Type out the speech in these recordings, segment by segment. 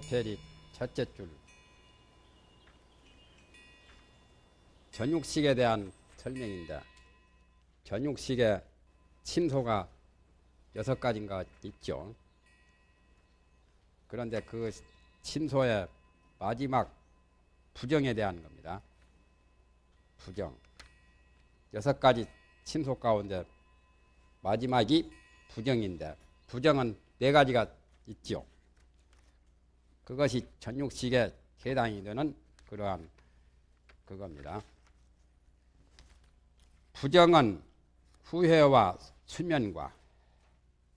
15페릭 첫째 줄 전육식에 대한 설명입니다. 전육식에 침소가 여섯 가지인가 있죠. 그런데 그 침소의 마지막 부정에 대한 겁니다. 부정. 여섯 가지 침소 가운데 마지막이 부정인데 부정은 네 가지가 있죠. 그것이 전육식의계단이 되는 그러한 그겁니다. 부정은 후회와 수면과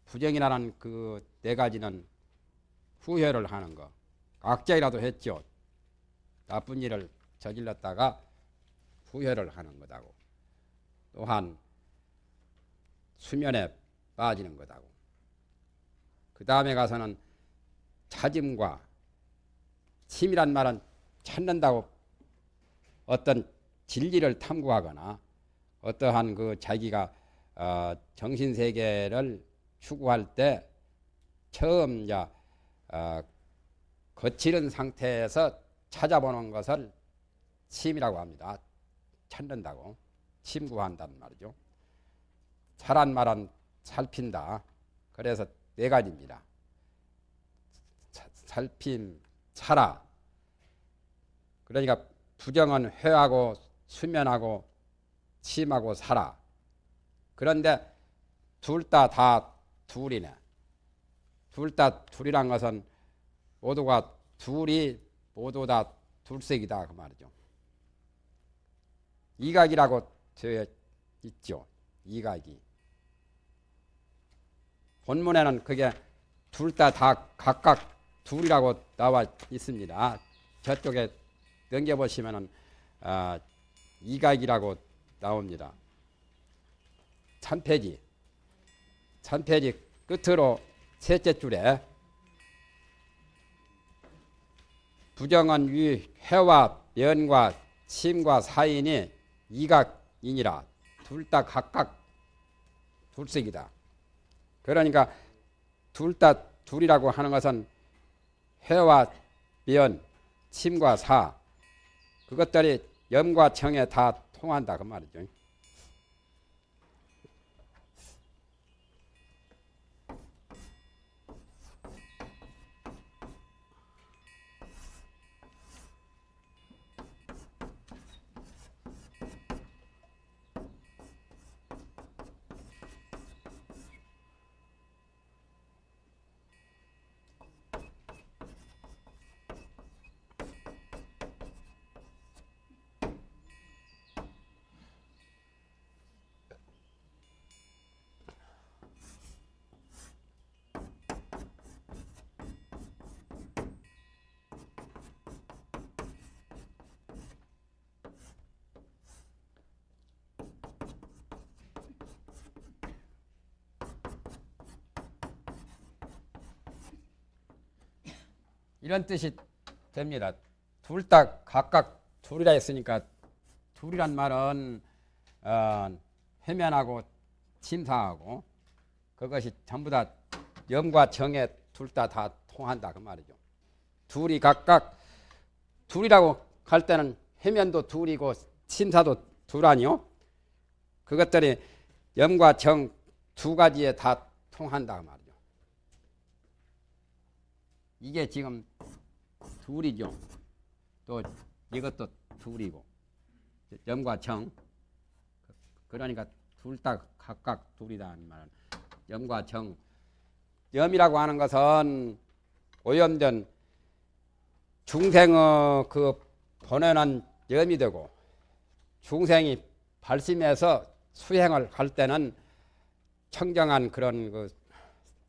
부정이라는 그 네 가지는 후회를 하는 거. 악자이라도 했죠. 나쁜 일을 저질렀다가 후회를 하는 거다고. 또한 수면에 빠지는 거다고. 그 다음에 가서는 찾음과 침이란 말은 찾는다고 어떤 진리를 탐구하거나 어떠한 그 자기가 어, 정신 세계를 추구할 때 처음 자 어, 거칠은 상태에서 찾아보는 것을 침이라고 합니다. 찾는다고 침구한다는 말이죠. 사란 말은 살핀다. 그래서 네 가지입니다. 살핌, 살아. 그러니까 부정은 회하고 수면하고 침하고 살아. 그런데 둘 다 다 둘이네. 둘 다 둘이란 것은 모두가 둘이 모두 다 둘색이다 그 말이죠. 이각이라고 되어 있죠. 이각이. 본문에는 그게 둘 다 다 각각 둘이라고 나와 있습니다. 저쪽에 넘겨보시면은 아, 이각이라고 나옵니다. 참페지참페지 끝으로 셋째 줄에 부정은 위 해와 면과 침과 사인이 이각이니라 둘 다 각각 둘색이다. 그러니까 둘다 둘이라고 하는 것은 해와 미 침과 사 그것들이 염과 청에 다 통한다 그 말이죠. 이런 뜻이 됩니다. 둘 다 각각 둘이라 했으니까 둘이란 말은 어, 해면하고 침상하고 그것이 전부 다 염과 정에 둘 다 다 통한다 그 말이죠. 둘이 각각 둘이라고 할 때는 해면도 둘이고 침사도 둘 아니요? 그것들이 염과 정 두 가지에 다 통한다 그 말이죠. 이게 지금 둘이죠. 또 이것도 둘이고 염과 정 그러니까 둘다 각각 둘이다 말은 염과 정 염이라고 하는 것은 오염전 중생의 그 본연한 염이 되고 중생이 발심해서 수행을 할 때는 청정한 그런 그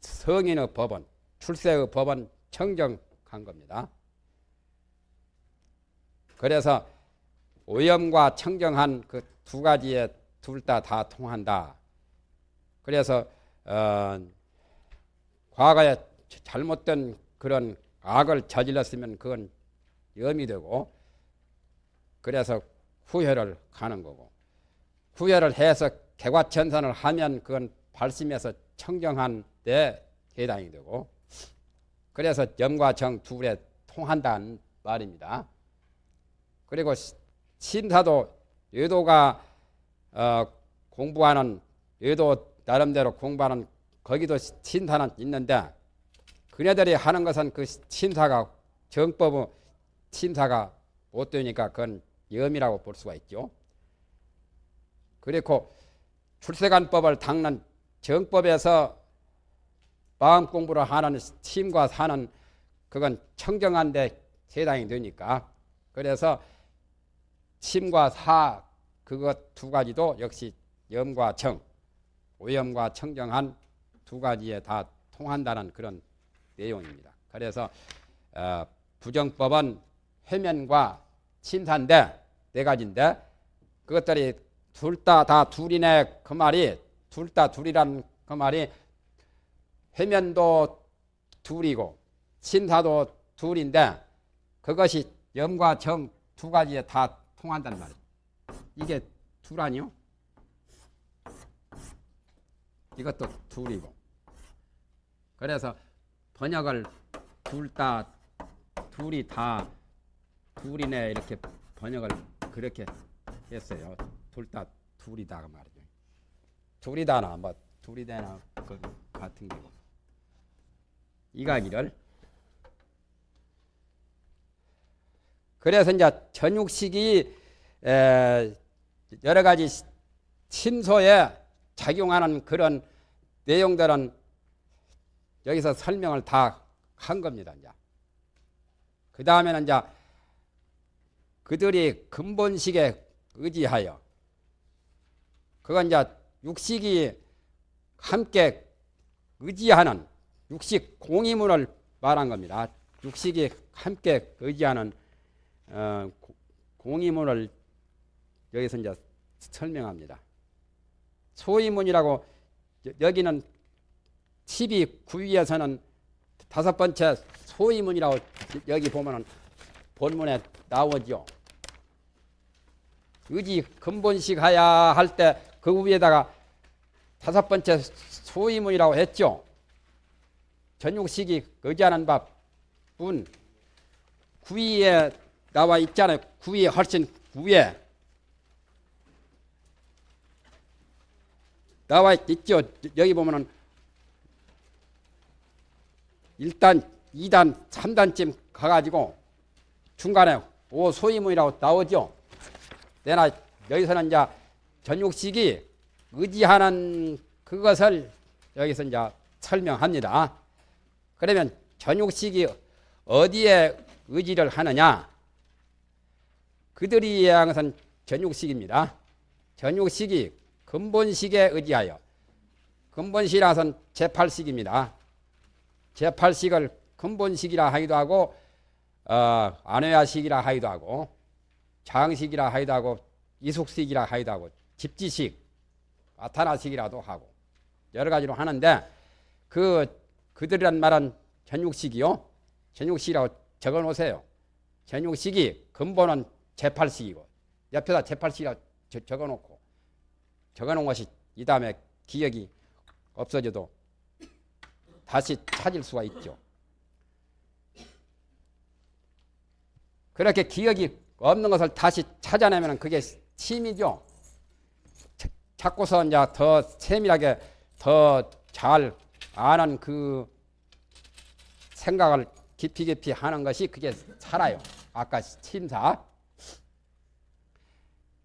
성인의 법원, 출세의 법원, 청정한 겁니다. 그래서 오염과 청정한 그 두 가지에 둘 다 다 통한다. 그래서 어, 과거에 잘못된 그런 악을 저질렀으면 그건 염이 되고 그래서 후회를 가는 거고 후회를 해서 개과천선을 하면 그건 발심해서 청정한 데 해당이 되고 그래서 염과 정 둘에 통한다는 말입니다. 그리고 심사도 여도가 어, 공부하는 여도 나름대로 공부하는 거기도 심사는 있는데 그네들이 하는 것은 그 심사가 정법의 심사가 못 되니까 그건 염이라고 볼 수가 있죠. 그리고 출세관법을 닦는 정법에서 마음 공부를 하는 팀과 사는 그건 청정한데 해당이 되니까 그래서 심과 사 그것 두 가지도 역시 염과 청 오염과 청정한 두 가지에 다 통한다는 그런 내용입니다. 그래서 어, 부정법은 회면과 침산대 네 가지인데 그것들이 둘 다 다 둘이네 그 말이 둘 다 둘이란 그 말이 해면도 둘이고 신사도 둘인데 그것이 염과 정 두 가지에 다 통한단 말이에요. 이게 둘 아니요? 이것도 둘이고. 그래서 번역을 둘다 둘이 다 둘이네 이렇게 번역을 그렇게 했어요. 둘다 둘이다 그 말이죠. 둘이다나 뭐 둘이다나 그 같은 거고. 이 강의를. 그래서 이제 전육식이 여러 가지 신소에 작용하는 그런 내용들은 여기서 설명을 다 한 겁니다. 이제. 그 다음에는 이제 그들이 근본식에 의지하여 그건 이제 육식이 함께 의지하는 육식 공의문을 말한 겁니다. 육식이 함께 의지하는 어, 공의을 여기서 이제 설명합니다. 소의문이라고 여기는 12구위에서는 다섯 번째 소의문이라고 여기 보면은 본문에 나오죠. 의지 근본식 하야 할 때 그 위에다가 다섯 번째 소의문이라고 했죠. 전육식이거지하는 바뿐 구위에 나와 있잖아요. 구위 훨씬 위에 나와 있죠. 여기 보면은 1단, 2단, 3단쯤 가가지고 중간에 오 소위문이라고 나오죠. 내나 여기서는 이제 전육식이 의지하는 그것을 여기서 이제 설명합니다. 그러면 전육식이 어디에 의지를 하느냐? 그들이 이해한 것은 전육식입니다. 전육식이 근본식에 의지하여 근본식이라서 제8식입니다. 제8식을 근본식이라 하기도 하고 어, 안회야식이라 하기도 하고 장식이라 하기도 하고 이숙식이라 하기도 하고 집지식 아타나식이라도 하고 여러 가지로 하는데 그 그들이란 말은 전육식이요. 전육식이라고 적어 놓으세요. 전육식이 근본은 제팔식이고 옆에다 제팔식이라고 적어 놓고 적어 놓은 것이 이 다음에 기억이 없어져도 다시 찾을 수가 있죠. 그렇게 기억이 없는 것을 다시 찾아내면 그게 침이죠 찾고서 이제 더 세밀하게 더잘 아는 그 생각을 깊이 깊이 하는 것이 그게 살아요. 아까 침사.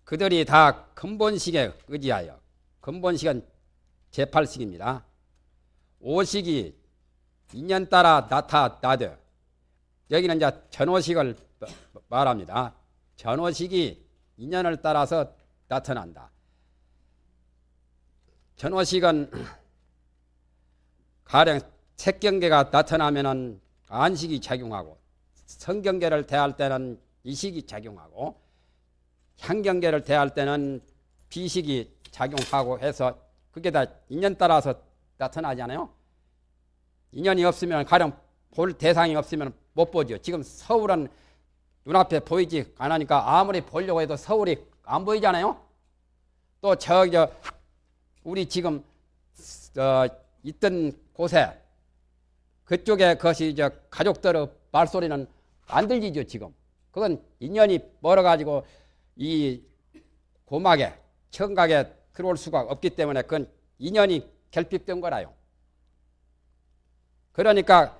그들이 다 근본식에 의지하여 근본식은 제팔식입니다 오식이 인연 따라 나타나되 여기는 이제 전오식을 말합니다. 전오식이 인연을 따라서 나타난다. 전오식은 가령 책경계가 나타나면은 안식이 작용하고 성경계를 대할 때는 이식이 작용하고 향경계를 대할 때는 비식이 작용하고 해서 그게 다 인연 따라서 나타나잖아요. 인연이 없으면 가령 볼 대상이 없으면 못 보죠. 지금 서울은 눈앞에 보이지 않으니까 아무리 보려고 해도 서울이 안 보이잖아요. 또 저기 저 우리 지금 어, 있던 곳에 그쪽에 것이 저 가족들의 말소리는 안 들리죠 지금. 그건 인연이 멀어가지고 이 고막에 청각에 들어올 수가 없기 때문에 그건 인연이 결핍된 거라요. 그러니까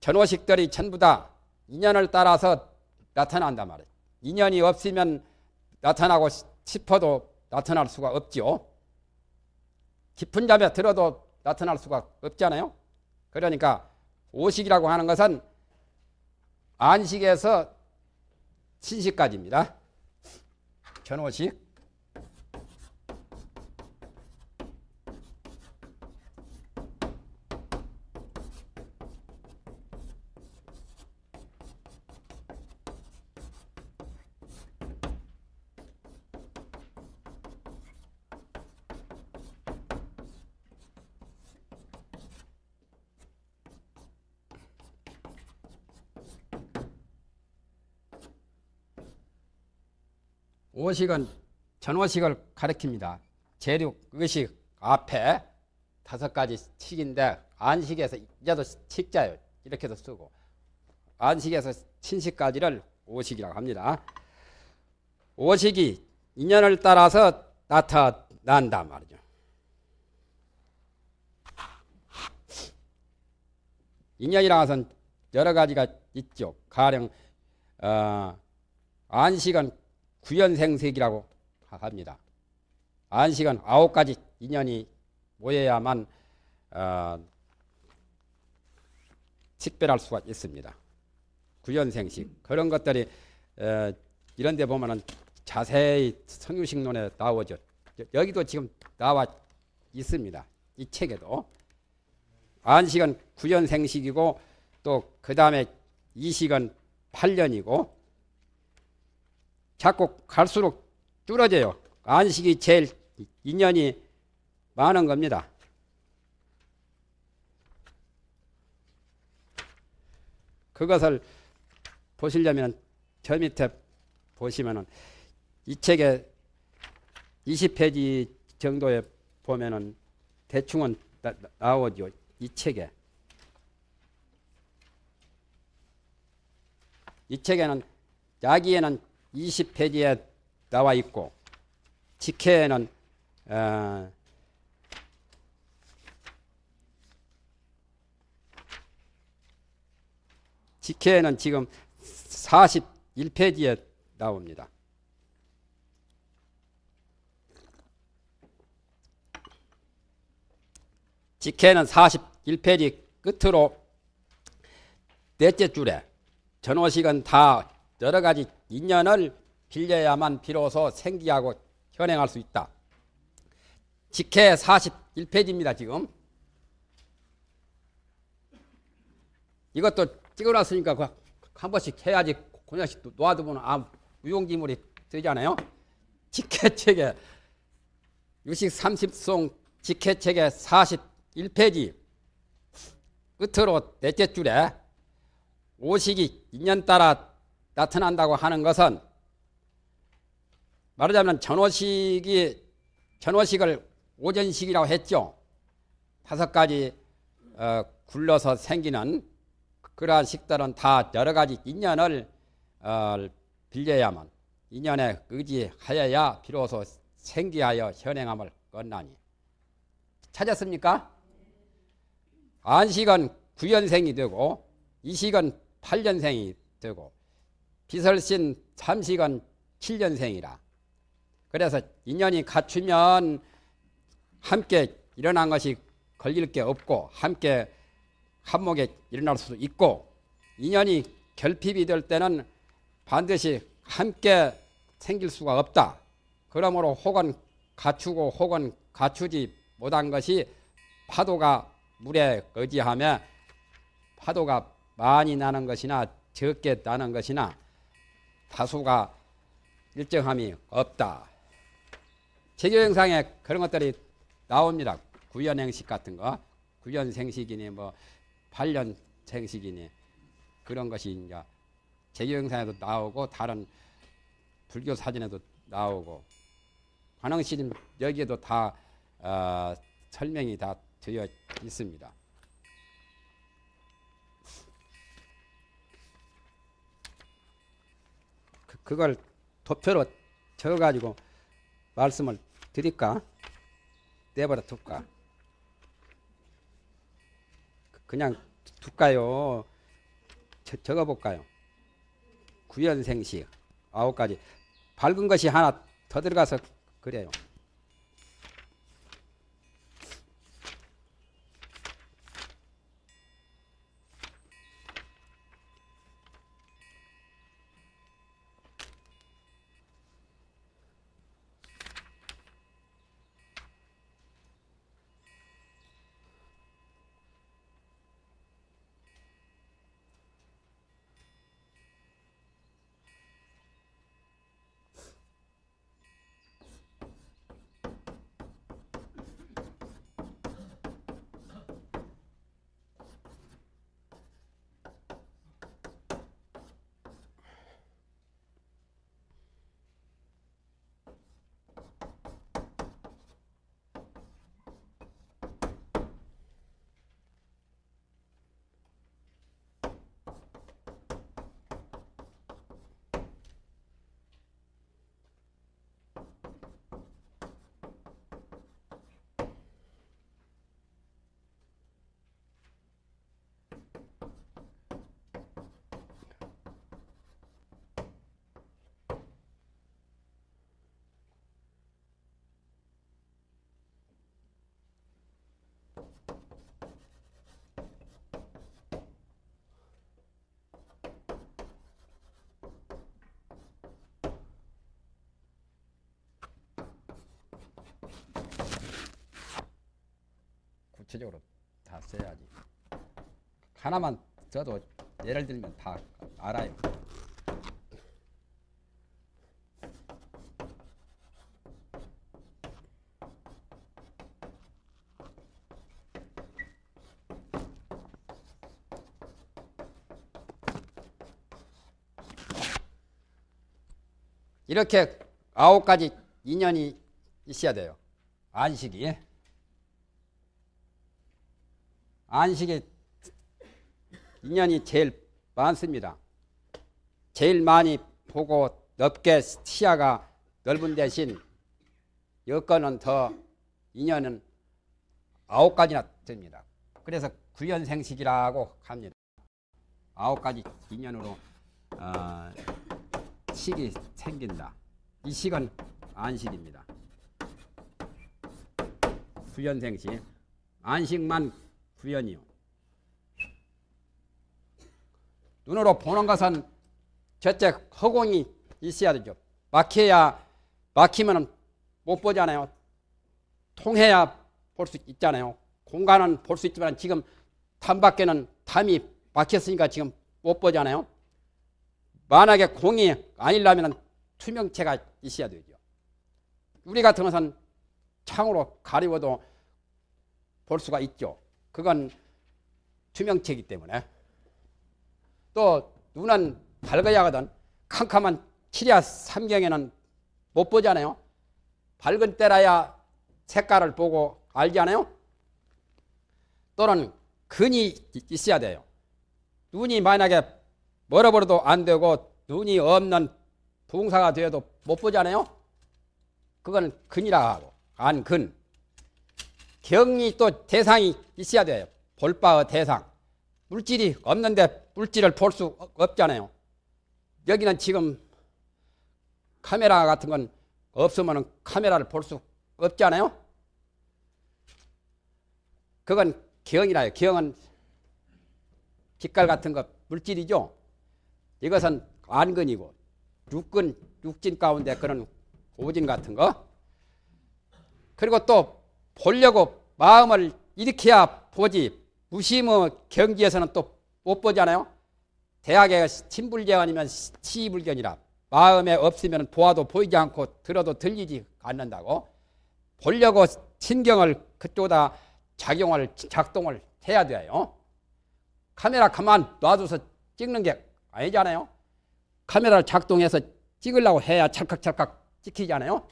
전호식들이 전부 다 인연을 따라서 나타난단 말이에요. 인연이 없으면 나타나고 싶어도 나타날 수가 없지요. 깊은 잠에 들어도 나타날 수가 없잖아요. 그러니까 오식이라고 하는 것은 안식에서 신식까지입니다. 견오식. 오식은 전오식을 가리킵니다. 재륙, 의식, 앞에 다섯 가지 식인데 안식에서 이제도 식자요. 이렇게도 쓰고 안식에서 친식까지를 오식이라고 합니다. 오식이 인연을 따라서 나타난다 말이죠. 인연이라는 여러 가지가 있죠. 가령 어, 안식은 구연생색이라고 합니다. 안식은 아홉 가지 인연이 모여야만 어, 식별할 수가 있습니다. 구연생식 그런 것들이 에, 어, 이런 데 보면은 자세히 성유식론에 나오죠. 여기도 지금 나와 있습니다. 이 책에도 안식은 구연생식이고 또 그 다음에 이식은 8년이고 자꾸 갈수록 줄어져요. 안식이 제일 인연이 많은 겁니다. 그것을 보시려면 저 밑에 보시면은 이 책에 20페이지 정도에 보면은 대충은 나, 나오죠. 이 책에. 이 책에는 야기에는 20페이지에 나와 있고 직회는 어, 직회는 지금 41페이지에 나옵니다. 직회는 41페이지 끝으로 넷째 줄에 전호식은 다 여러 가지 인연을 빌려야만 비로소 생기하고 현행할 수 있다. 직해 41페이지입니다, 지금. 이것도 찍어놨으니까 그 한 번씩 해야지 그냥씩 놔두면 아, 무용지물이 되잖아요. 직해책에 유식 30송 직해책에 41페이지 끝으로 넷째 줄에 오식이 인연따라 나타난다고 하는 것은 말하자면 전호식이 전호식을 오전식이라고 했죠. 다섯 가지 어, 굴러서 생기는 그러한 식들은 다 여러 가지 인연을 어, 빌려야만 인연에 의지하여야 비로소 생기하여 현행함을 건나니 찾았습니까? 안식은 9년생이 되고 이식은 8년생이 되고 비설신 참식은 7년생이라. 그래서 인연이 갖추면 함께 일어난 것이 걸릴 게 없고 함께 한목에 일어날 수도 있고 인연이 결핍이 될 때는 반드시 함께 생길 수가 없다. 그러므로 혹은 갖추고 혹은 갖추지 못한 것이 파도가 물에 의지하며 파도가 많이 나는 것이나 적게 나는 것이나 다수가 일정함이 없다. 재교영상에 그런 것들이 나옵니다. 구연행식 같은 거. 구연생식이니 뭐 발련생식이니 그런 것이 이제 재교영상에도 나오고 다른 불교 사진에도 나오고 관흥시림 여기에도 다 어, 설명이 다 되어 있습니다. 그걸 도표로 적어가지고 말씀을 드릴까? 내버려 둘까? 그냥 둘까요? 저, 적어볼까요? 구연생식 아홉 가지. 밝은 것이 하나 더 들어가서 그래요. 구체적으로 다 써야지. 하나만 써도 예를 들면 다 알아요. 이렇게 아홉 가지 인연이 있어야 돼요. 안식이. 안식의 인연이 제일 많습니다. 제일 많이 보고 넓게 시야가 넓은 대신 여건은 더 인연은 아홉 가지나 됩니다. 그래서 구연생식이라고 합니다. 아홉 가지 인연으로 어, 식이 생긴다. 이 식은 안식입니다. 구연생식. 안식만 후현이요 눈으로 보는 것은 저째 허공이 있어야 되죠. 막혀야 막히면 못 보잖아요. 통해야 볼 수 있잖아요. 공간은 볼 수 있지만 지금 담 밖에는 담이 막혔으니까 지금 못 보잖아요. 만약에 공이 아니라면 투명체가 있어야 되죠. 우리 같은 것은 창으로 가리워도 볼 수가 있죠. 그건 투명체이기 때문에 또 눈은 밝아야 하거든 캄캄한 칠야 삼경에는 못 보잖아요 밝은 때라야 색깔을 보고 알지 않아요? 또는 근이 있어야 돼요 눈이 만약에 멀어버려도 안 되고 눈이 없는 부사가 흥 되어도 못 보잖아요 그건 근이라 하고 안근 경이 또 대상이 있어야 돼요. 볼 바의 대상. 물질이 없는데 물질을 볼 수 없잖아요. 여기는 지금 카메라 같은 건 없으면 카메라를 볼 수 없잖아요. 그건 경이라요. 경은 빛깔 같은 거 물질이죠. 이것은 안근이고 육근, 육진 가운데 그런 오진 같은 거. 그리고 또 보려고 마음을 일으켜야 보지 무심의 경지에서는 또 못 보잖아요. 대학에 친불경 아니면 치불견이라 마음에 없으면 보아도 보이지 않고 들어도 들리지 않는다고 보려고 신경을 그쪽다 작용을 작동을 해야 돼요. 카메라 가만 놔둬서 찍는 게 아니잖아요. 카메라를 작동해서 찍으려고 해야 찰칵찰칵 찍히잖아요.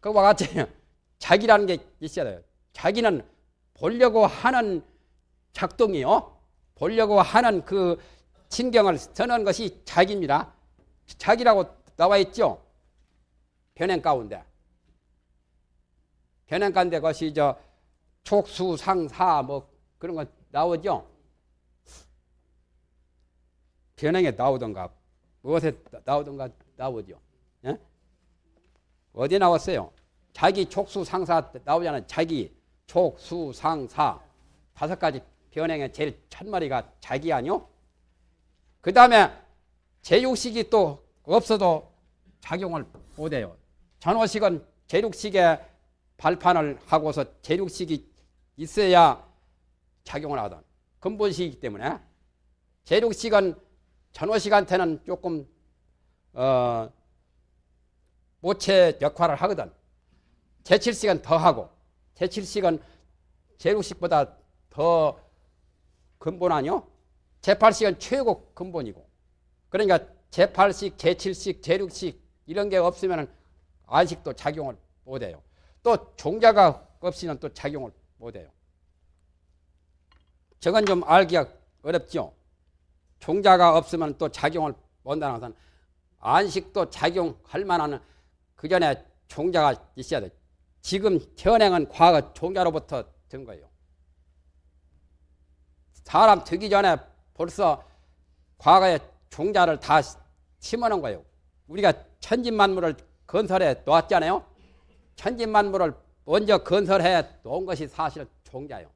그와 같이 자기라는 게 있어야 돼요. 자기는 보려고 하는 작동이요. 보려고 하는 그 신경을 쓰는 것이 자기입니다. 자기라고 나와 있죠. 변행 가운데. 변행 가운데 것이 저 촉수, 상사 뭐 그런 거 나오죠. 변행에 나오던가 무엇에 나오던가 나오죠. 예? 어디 나왔어요? 자기 촉수 상사 나오잖아요. 자기 족, 수, 상, 사 다섯 가지 변행의 제일 첫 마리가 자기 아니요? 그 다음에 제육식이 또 없어도 작용을 못해요. 전호식은 제육식에 발판을 하고서 제육식이 있어야 작용을 하던 근본식이기 때문에 제육식은 전호식한테는 조금 어, 모체 역할을 하거든. 제칠식은 더 하고 제7식은 제6식보다 더 근본 아니요? 제8식은 최고 근본이고. 그러니까 제8식, 제7식, 제6식 이런 게 없으면 안식도 작용을 못해요. 또 종자가 없이는 또 작용을 못해요. 저건 좀 알기가 어렵죠. 종자가 없으면 또 작용을 못한다는 것은 안식도 작용할 만한 그 전에 종자가 있어야 돼. 지금 현행은 과거 종자로부터된 거예요. 사람 되기 전에 벌써 과거의 종자를 다 심어놓은 거예요. 우리가 천진만물을 건설해 놓았잖아요. 천진만물을 먼저 건설해 놓은 것이 사실 종자예요.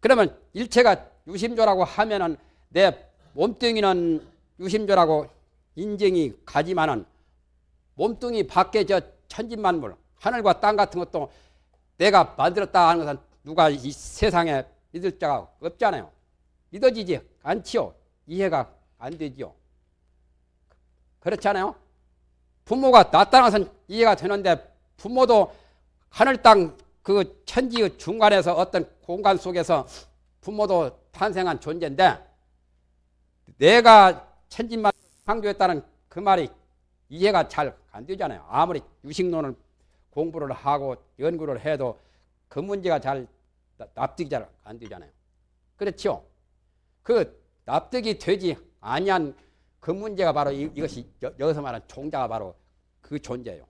그러면 일체가 유심조라고 하면은 내 몸뚱이는 유심조라고 인증이 가지만은 몸뚱이 밖에 저 천진만물, 하늘과 땅 같은 것도 내가 만들었다 하는 것은 누가 이 세상에 믿을 자가 없잖아요. 믿어지지 않지요. 이해가 안 되지요. 그렇잖아요. 부모가 낫다는 것 이해가 되는데 부모도 하늘 땅 그 천지의 중간에서 어떤 공간 속에서 부모도 탄생한 존재인데 내가 천지만 창조했다는 그 말이 이해가 잘안 되잖아요. 아무리 유식론을 공부를 하고 연구를 해도 그 문제가 잘 납득이 잘 안 되잖아요. 그렇죠? 그 납득이 되지 아니한 그 문제가 바로 이, 것이 여기서 말하는 종자가 바로 그 존재예요.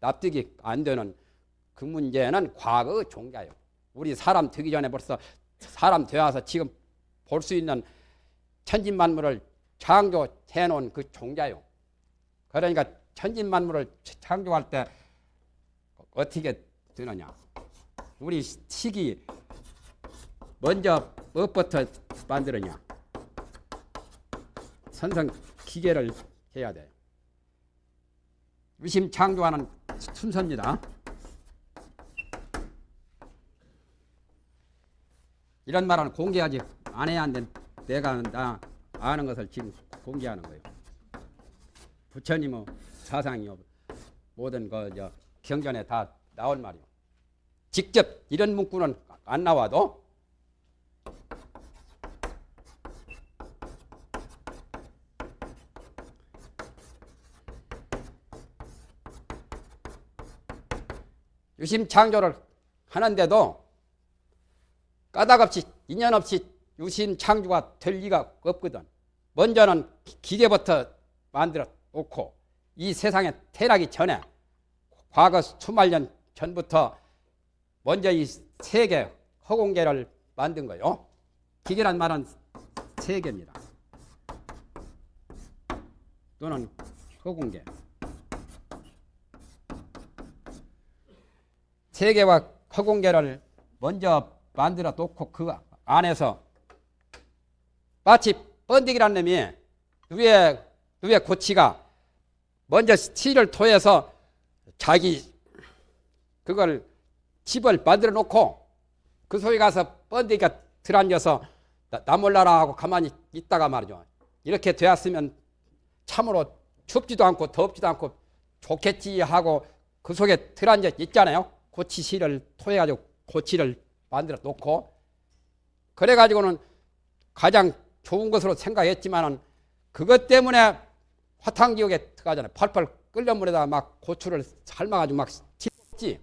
납득이 안 되는 그 문제는 과거의 종자예요. 우리 사람 되기 전에 벌써 사람 되어서 지금 볼 수 있는 천진만물을 창조해 놓은 그 종자요. 그러니까 천진만물을 창조할 때 어떻게 되느냐. 우리 식이 먼저 무엇부터 만들느냐. 선성 기계를 해야 돼요. 심 창조하는 순서입니다. 이런 말은 공개하지 안 해야 안된 내가 나 아는 것을 지금 공개하는 거예요. 부처님은 사상이요. 모든 그 경전에 다 나온 말이요. 직접 이런 문구는 안 나와도 유심 창조를 하는데도 까닭없이 인연없이 유심 창조가 될 리가 없거든. 먼저는 기계부터 만들어 놓고 이 세상에 태어나기 전에 과거 수만 년 전부터 먼저 이 세계 허공계를 만든 거예요. 기계란 말은 세계입니다. 또는 허공계. 세계와 허공계를 먼저 만들어 놓고 그 안에서 마치 번데기라 놈이 위에 위에 고치가 먼저 시를 토해서 자기 그걸 집을 만들어 놓고 그 소리 가서 번데기가 들앉아서 나, 몰라라 하고 가만히 있다가 말이죠. 이렇게 되었으면 참으로 춥지도 않고 덥지도 않고 좋겠지 하고 그 속에 들앉아 있잖아요. 고치 시를 토해가지고 고치를 만들어 놓고 그래가지고는 가장 좋은 것으로 생각했지만은 그것 때문에 화탕기역에 들어가잖아요. 펄펄 끓는 물에다 막 고추를 삶아가지고 막 찢지.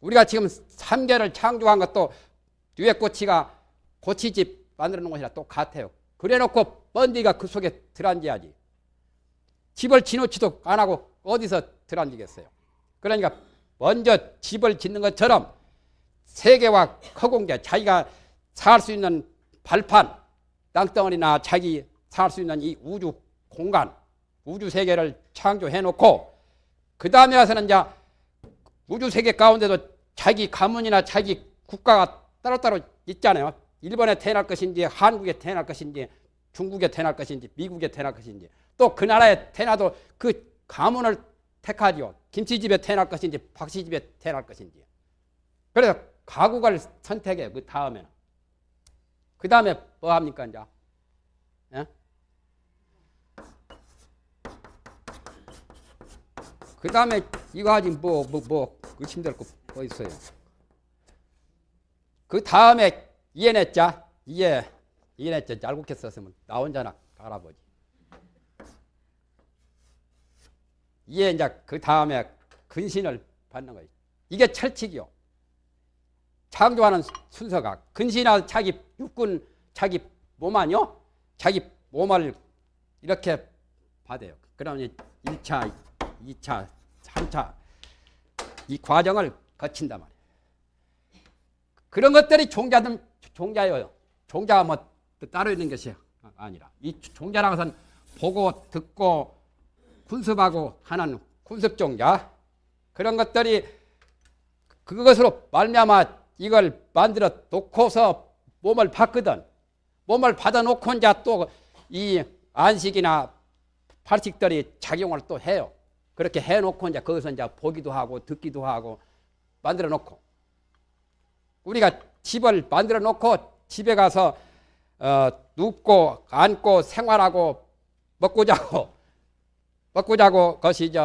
우리가 지금 삼계를 창조한 것도 위에 꼬치가 고치집 만들어 놓은 것이라 똑같아요. 그래놓고 번디가 그 속에 들앉아야지. 집을 지놓지도 안 하고 어디서 들앉겠어요. 그러니까 먼저 집을 짓는 것처럼 세계와 허공계 자기가 살 수 있는 발판 땅덩어리나 자기 살 수 있는 이 우주 공간 우주 세계를 창조해 놓고 그 다음에 와서는 이제 우주 세계 가운데도 자기 가문이나 자기 국가가 따로따로 있잖아요. 일본에 태어날 것인지 한국에 태어날 것인지 중국에 태어날 것인지 미국에 태어날 것인지 또 그 나라에 태어나도 그 가문을 택하지요. 김치집에 태어날 것인지 박씨집에 태어날 것인지. 그래서 가구를 선택해 요그 다음에는. 그 다음에 뭐 합니까 이제? 예? 그 다음에 이거 하지 뭐 뭐뭐 의심될 거뭐 있어요. 그 다음에 이해냈자 이해 이해냈자 잘국해 썼으면 나 혼자나 할아버지. 이해 이제 그 다음에 근신을 받는 거예요. 이게 철칙이요. 창조하는 순서가 근신하 자기 육군 자기 몸 아니요? 자기 몸을 이렇게 받아요. 그러면 1차 2차, 3차 이 과정을 거친단 말이에요. 그런 것들이 종자든 종자예요. 종자가 뭐 따로 있는 것이 아니라 이 종자라는 것은 보고 듣고 군습하고 하는 군습 종자 그런 것들이 그것으로 말미암아 이걸 만들어 놓고서 몸을 받거든. 몸을 받아 놓고 이제 또이 안식이나 팔식들이 작용을 또 해요. 그렇게 해놓고 이제 거기서 이제 보기도 하고 듣기도 하고 만들어 놓고 우리가 집을 만들어 놓고 집에 가서 어, 눕고 앉고 생활하고 먹고 자고 먹고 자고 그것이 이제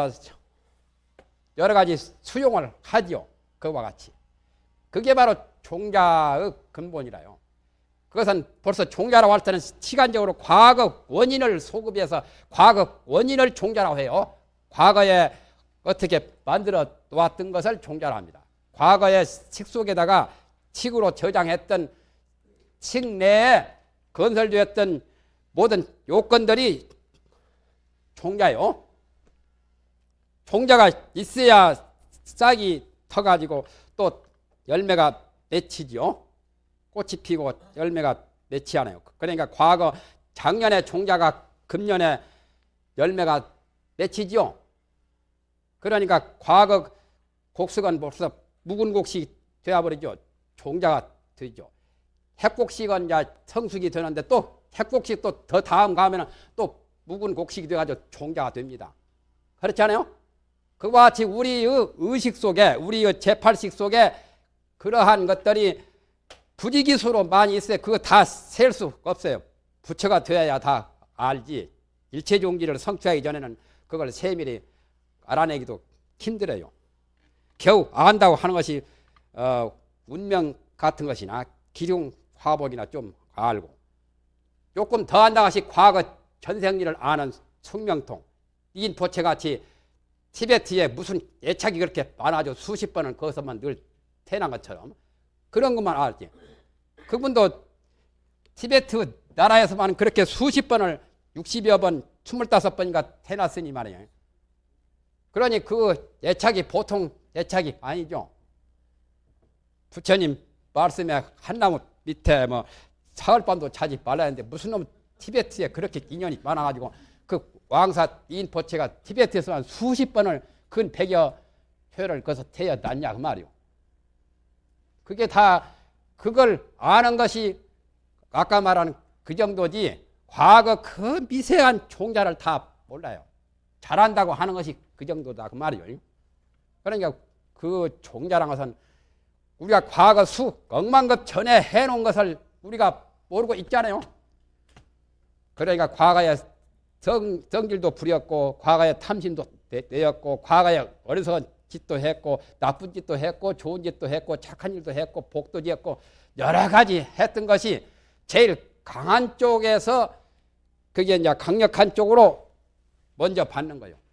여러 가지 수용을 하지요. 그와 같이. 그게 바로 종자의 근본이라요. 그것은 벌써 종자라고 할 때는 시간적으로 과거 원인을 소급해서 과거 원인을 종자라고 해요. 과거에 어떻게 만들어 놓았던 것을 종결합니다 과거에 칙 속에다가 칙으로 저장했던 칙 내에 건설되었던 모든 요건들이 종자요. 종자가 있어야 싹이 터가지고 또 열매가 맺히죠. 꽃이 피고 열매가 맺히잖아요. 그러니까 과거 작년에 종자가 금년에 열매가 맺히죠. 그러니까 과거 곡식은 벌써 묵은 곡식이 되어버리죠. 종자가 되죠. 핵곡식은 이제 성숙이 되는데 또 핵곡식 또 더 다음 가면은 또 묵은 곡식이 돼가지고 종자가 됩니다. 그렇지 않아요? 그와 같이 우리의 의식 속에 우리의 재팔식 속에 그러한 것들이 부지기수로 많이 있어요. 그거 다 셀 수 없어요. 부처가 되어야 다 알지. 일체종지를 성취하기 전에는 그걸 세밀히 알아내기도 힘들어요. 겨우 안다고 하는 것이 어, 운명 같은 것이나 기륭 화복이나 좀 알고 조금 더 한다 것이 과거 전생일을 아는 숙명통 이인 보체같이 티베트에 무슨 애착이 그렇게 많아져 수십 번은 거기서만 늘태난 것처럼 그런 것만 알지 그분도 티베트 나라에서만 그렇게 수십 번을 60여 번 25번인가 태어났으니 말이에요. 그러니 그 애착이 보통 애착이 아니죠. 부처님 말씀에 한나무 밑에 뭐 사흘밤도 자지 말라 했는데 무슨 놈 티베트에 그렇게 인연이 많아가지고 그 왕사 인포체가 티베트에서만 수십 번을 근 백여 회를 거서 태어났냐 그 말이오. 그게 다 그걸 아는 것이 아까 말한 그 정도지 과거 그 미세한 종자를 다 몰라요. 잘한다고 하는 것이 그 정도다 그 말이에요. 그러니까 그 종자란 것은 우리가 과거 수 억만급 전에 해놓은 것을 우리가 모르고 있잖아요. 그러니까 과거에 정, 성질도 부렸고 과거에 탐심도 되었고 과거에 어리석은 짓도 했고 나쁜 짓도 했고 좋은 짓도 했고 착한 일도 했고 복도 지었고 여러 가지 했던 것이 제일 강한 쪽에서 그게 이제 강력한 쪽으로 먼저 받는 거예요.